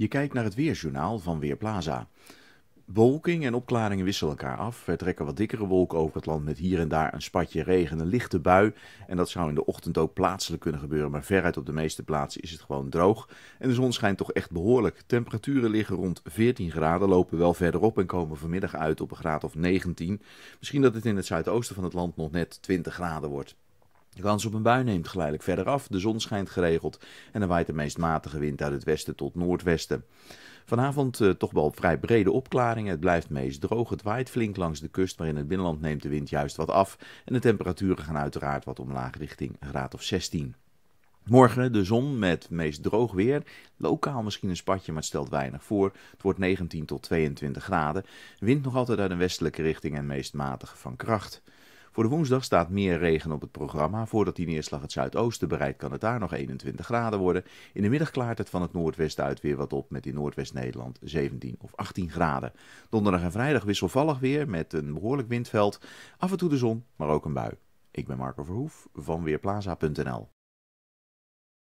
Je kijkt naar het weerjournaal van Weerplaza. Bewolking en opklaringen wisselen elkaar af. vertrekken trekken wat dikkere wolken over het land met hier en daar een spatje regen, een lichte bui. En dat zou in de ochtend ook plaatselijk kunnen gebeuren, maar veruit op de meeste plaatsen is het gewoon droog. En de zon schijnt toch echt behoorlijk. Temperaturen liggen rond 14 graden, lopen wel verder op en komen vanmiddag uit op een graad of 19. Misschien dat het in het zuidoosten van het land nog net 20 graden wordt. De kans op een bui neemt geleidelijk verder af, de zon schijnt geregeld en er waait de meest matige wind uit het westen tot noordwesten. Vanavond eh, toch wel vrij brede opklaringen. Het blijft meest droog. Het waait flink langs de kust, maar in het binnenland neemt de wind juist wat af. En de temperaturen gaan uiteraard wat omlaag richting een graad of 16. Morgen de zon met meest droog weer. Lokaal misschien een spatje, maar het stelt weinig voor. Het wordt 19 tot 22 graden. Wind nog altijd uit een westelijke richting en meest matige van kracht. Voor de woensdag staat meer regen op het programma. Voordat die neerslag het zuidoosten bereikt, kan het daar nog 21 graden worden. In de middag klaart het van het noordwesten uit weer wat op, met in Noordwest-Nederland 17 of 18 graden. Donderdag en vrijdag wisselvallig weer met een behoorlijk windveld. Af en toe de zon, maar ook een bui. Ik ben Marco Verhoef van Weerplaza.nl.